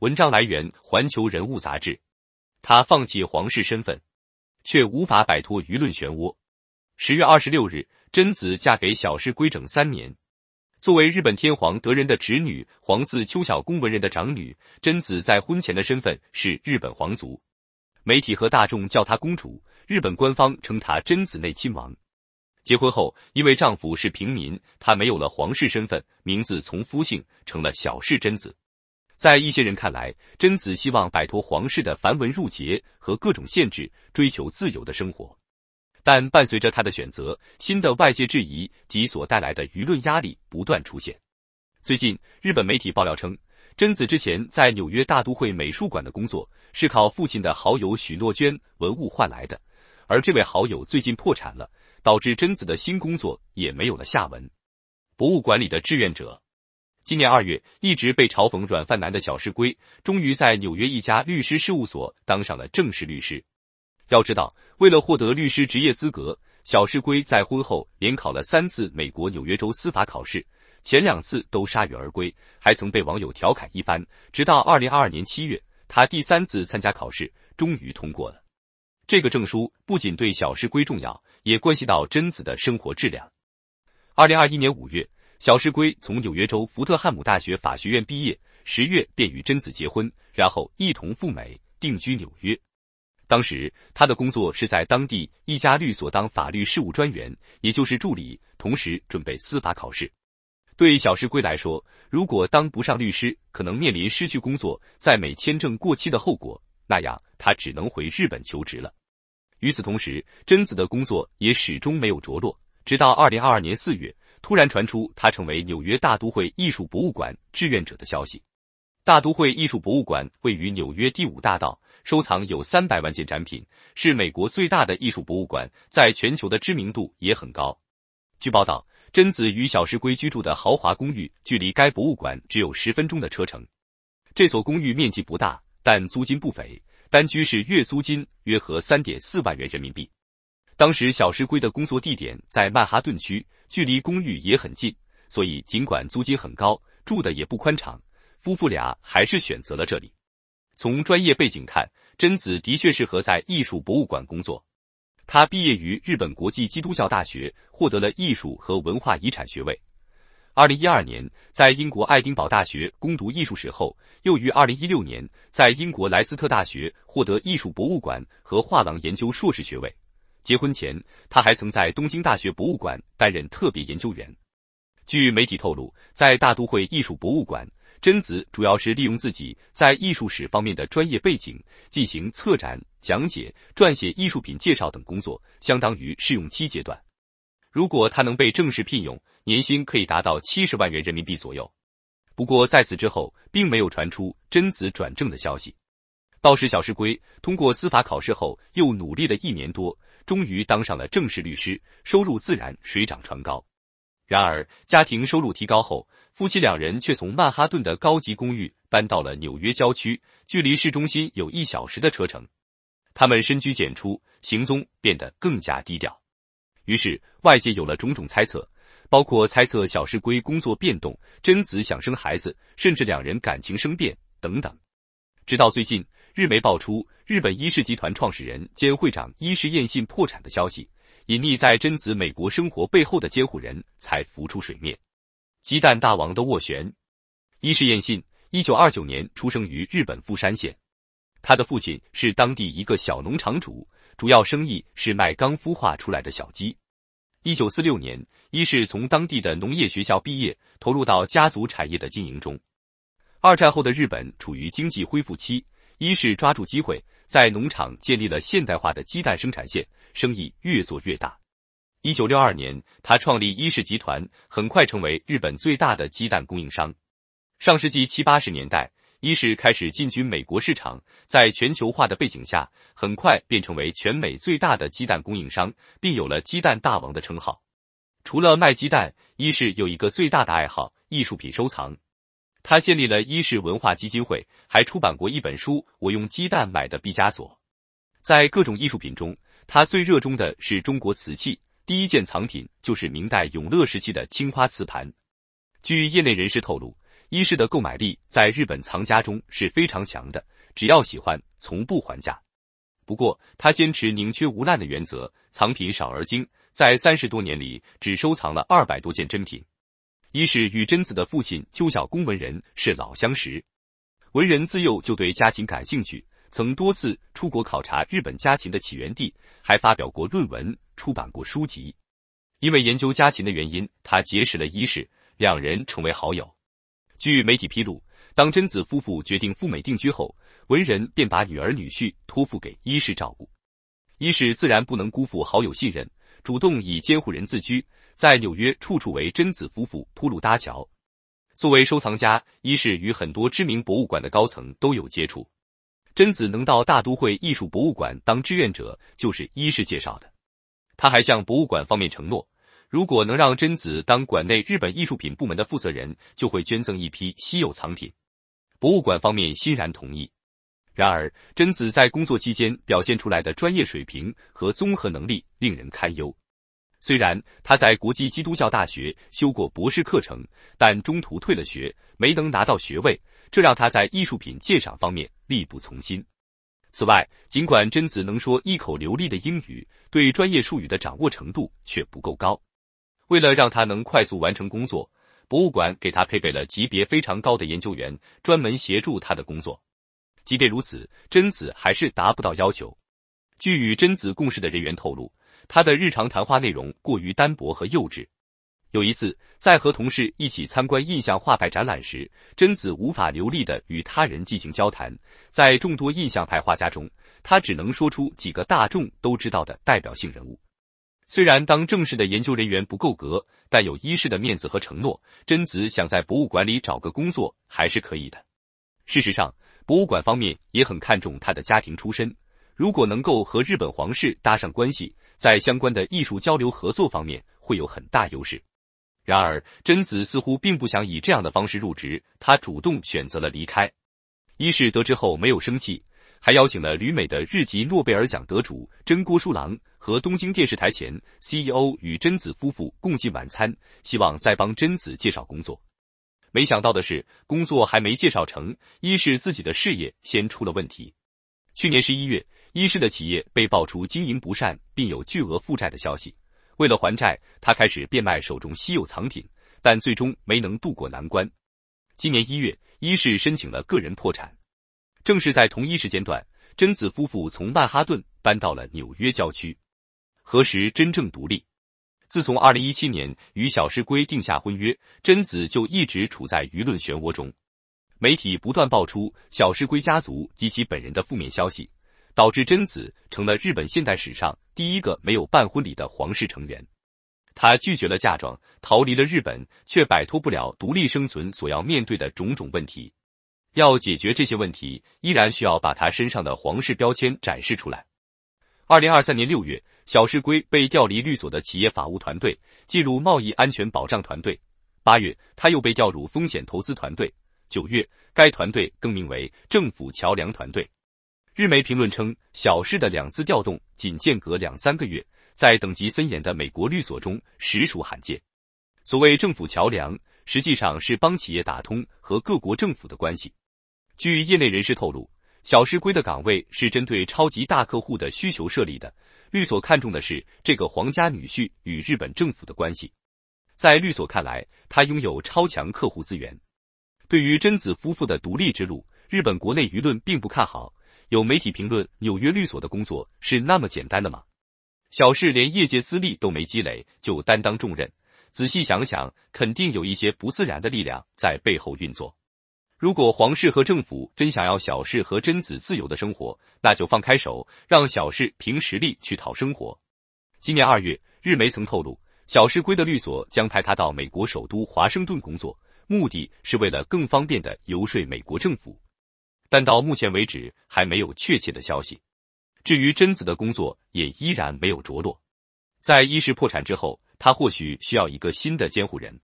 文章来源《环球人物》杂志。他放弃皇室身份，却无法摆脱舆论漩涡。十月二十六日，贞子嫁给小室圭，整三年。作为日本天皇德仁的侄女，皇嗣秋小宫文人的长女，贞子在婚前的身份是日本皇族，媒体和大众叫她公主，日本官方称她贞子内亲王。结婚后，因为丈夫是平民，她没有了皇室身份，名字从夫姓，成了小室贞子。在一些人看来，贞子希望摆脱皇室的繁文缛节和各种限制，追求自由的生活。但伴随着她的选择，新的外界质疑及所带来的舆论压力不断出现。最近，日本媒体爆料称，贞子之前在纽约大都会美术馆的工作是靠父亲的好友许诺娟文物换来的，而这位好友最近破产了，导致贞子的新工作也没有了下文。博物馆里的志愿者。今年二月，一直被嘲讽“软饭男”的小石龟，终于在纽约一家律师事务所当上了正式律师。要知道，为了获得律师职业资格，小石龟在婚后连考了三次美国纽约州司法考试，前两次都铩羽而归，还曾被网友调侃一番。直到二零二二年七月，他第三次参加考试，终于通过了。这个证书不仅对小石龟重要，也关系到贞子的生活质量。二零二一年五月。小石龟从纽约州福特汉姆大学法学院毕业，十月便与贞子结婚，然后一同赴美定居纽约。当时他的工作是在当地一家律所当法律事务专员，也就是助理，同时准备司法考试。对小石龟来说，如果当不上律师，可能面临失去工作、在美签证过期的后果，那样他只能回日本求职了。与此同时，贞子的工作也始终没有着落，直到二零二二年四月。突然传出他成为纽约大都会艺术博物馆志愿者的消息。大都会艺术博物馆位于纽约第五大道，收藏有三百万件展品，是美国最大的艺术博物馆，在全球的知名度也很高。据报道，贞子与小石龟居住的豪华公寓距离该博物馆只有十分钟的车程。这所公寓面积不大，但租金不菲，单居是月租金约合三点四万元人民币。当时，小石龟的工作地点在曼哈顿区。距离公寓也很近，所以尽管租金很高，住的也不宽敞，夫妇俩还是选择了这里。从专业背景看，贞子的确适合在艺术博物馆工作。他毕业于日本国际基督教大学，获得了艺术和文化遗产学位。二零一二年，在英国爱丁堡大学攻读艺术史后，又于二零一六年在英国莱斯特大学获得艺术博物馆和画廊研究硕士学位。结婚前，他还曾在东京大学博物馆担任特别研究员。据媒体透露，在大都会艺术博物馆，贞子主要是利用自己在艺术史方面的专业背景，进行策展、讲解、撰写艺术品介绍等工作，相当于试用期阶段。如果他能被正式聘用，年薪可以达到七十万元人民币左右。不过，在此之后，并没有传出贞子转正的消息。道士小石龟通过司法考试后，又努力了一年多，终于当上了正式律师，收入自然水涨船高。然而，家庭收入提高后，夫妻两人却从曼哈顿的高级公寓搬到了纽约郊区，距离市中心有一小时的车程。他们深居简出，行踪变得更加低调。于是，外界有了种种猜测，包括猜测小石龟工作变动、贞子想生孩子，甚至两人感情生变等等。直到最近。日媒爆出日本伊势集团创始人兼会长伊势彦信破产的消息，隐匿在贞子美国生活背后的监护人才浮出水面。鸡蛋大王的斡旋，伊势彦信，一九二九年出生于日本富山县，他的父亲是当地一个小农场主，主要生意是卖刚孵化出来的小鸡。一九四六年，伊势从当地的农业学校毕业，投入到家族产业的经营中。二战后的日本处于经济恢复期。一是抓住机会，在农场建立了现代化的鸡蛋生产线，生意越做越大。一九六二年，他创立伊氏集团，很快成为日本最大的鸡蛋供应商。上世纪七八十年代，伊氏开始进军美国市场，在全球化的背景下，很快便成为全美最大的鸡蛋供应商，并有了“鸡蛋大王”的称号。除了卖鸡蛋，一氏有一个最大的爱好——艺术品收藏。他建立了伊氏文化基金会，还出版过一本书《我用鸡蛋买的毕加索》。在各种艺术品中，他最热衷的是中国瓷器，第一件藏品就是明代永乐时期的青花瓷盘。据业内人士透露，伊氏的购买力在日本藏家中是非常强的，只要喜欢，从不还价。不过，他坚持宁缺毋滥的原则，藏品少而精，在三十多年里只收藏了二百多件珍品。一是与贞子的父亲邱小公文人是老相识，文人自幼就对家禽感兴趣，曾多次出国考察日本家禽的起源地，还发表过论文，出版过书籍。因为研究家禽的原因，他结识了一世，两人成为好友。据媒体披露，当贞子夫妇决定赴美定居后，文人便把女儿女婿托付给一世照顾，一世自然不能辜负好友信任，主动以监护人自居。在纽约，处处为贞子夫妇铺路搭桥。作为收藏家，伊势与很多知名博物馆的高层都有接触。贞子能到大都会艺术博物馆当志愿者，就是伊势介绍的。他还向博物馆方面承诺，如果能让贞子当馆内日本艺术品部门的负责人，就会捐赠一批稀有藏品。博物馆方面欣然同意。然而，贞子在工作期间表现出来的专业水平和综合能力令人堪忧。虽然他在国际基督教大学修过博士课程，但中途退了学，没能拿到学位，这让他在艺术品鉴赏方面力不从心。此外，尽管贞子能说一口流利的英语，对专业术语的掌握程度却不够高。为了让他能快速完成工作，博物馆给他配备了级别非常高的研究员，专门协助他的工作。即便如此，贞子还是达不到要求。据与贞子共事的人员透露。他的日常谈话内容过于单薄和幼稚。有一次，在和同事一起参观印象画派展览时，贞子无法流利的与他人进行交谈。在众多印象派画家中，他只能说出几个大众都知道的代表性人物。虽然当正式的研究人员不够格，但有医世的面子和承诺，贞子想在博物馆里找个工作还是可以的。事实上，博物馆方面也很看重他的家庭出身。如果能够和日本皇室搭上关系，在相关的艺术交流合作方面会有很大优势。然而，贞子似乎并不想以这样的方式入职，他主动选择了离开。一是得知后没有生气，还邀请了旅美的日籍诺贝尔奖得主真锅书郎和东京电视台前 CEO 与贞子夫妇共进晚餐，希望再帮贞子介绍工作。没想到的是，工作还没介绍成，一是自己的事业先出了问题。去年十一月。伊氏的企业被爆出经营不善，并有巨额负债的消息。为了还债，他开始变卖手中稀有藏品，但最终没能渡过难关。今年一月，伊氏申请了个人破产。正是在同一时间段，贞子夫妇从曼哈顿搬到了纽约郊区，何时真正独立？自从二零一七年与小石龟定下婚约，贞子就一直处在舆论漩涡中，媒体不断爆出小石龟家族及其本人的负面消息。导致贞子成了日本现代史上第一个没有办婚礼的皇室成员。她拒绝了嫁妆，逃离了日本，却摆脱不了独立生存所要面对的种种问题。要解决这些问题，依然需要把她身上的皇室标签展示出来。二零二三年六月，小市龟被调离律所的企业法务团队，进入贸易安全保障团队。八月，他又被调入风险投资团队。九月，该团队更名为政府桥梁团队。日媒评论称，小市的两次调动仅间隔两三个月，在等级森严的美国律所中实属罕见。所谓政府桥梁，实际上是帮企业打通和各国政府的关系。据业内人士透露，小市圭的岗位是针对超级大客户的需求设立的，律所看重的是这个皇家女婿与日本政府的关系。在律所看来，他拥有超强客户资源。对于贞子夫妇的独立之路，日本国内舆论并不看好。有媒体评论，纽约律所的工作是那么简单的吗？小事连业界资历都没积累就担当重任，仔细想想，肯定有一些不自然的力量在背后运作。如果皇室和政府真想要小事和贞子自由的生活，那就放开手，让小事凭实力去讨生活。今年二月，日媒曾透露，小事归的律所将派他到美国首都华盛顿工作，目的是为了更方便的游说美国政府。但到目前为止还没有确切的消息。至于贞子的工作也依然没有着落。在伊势破产之后，他或许需要一个新的监护人。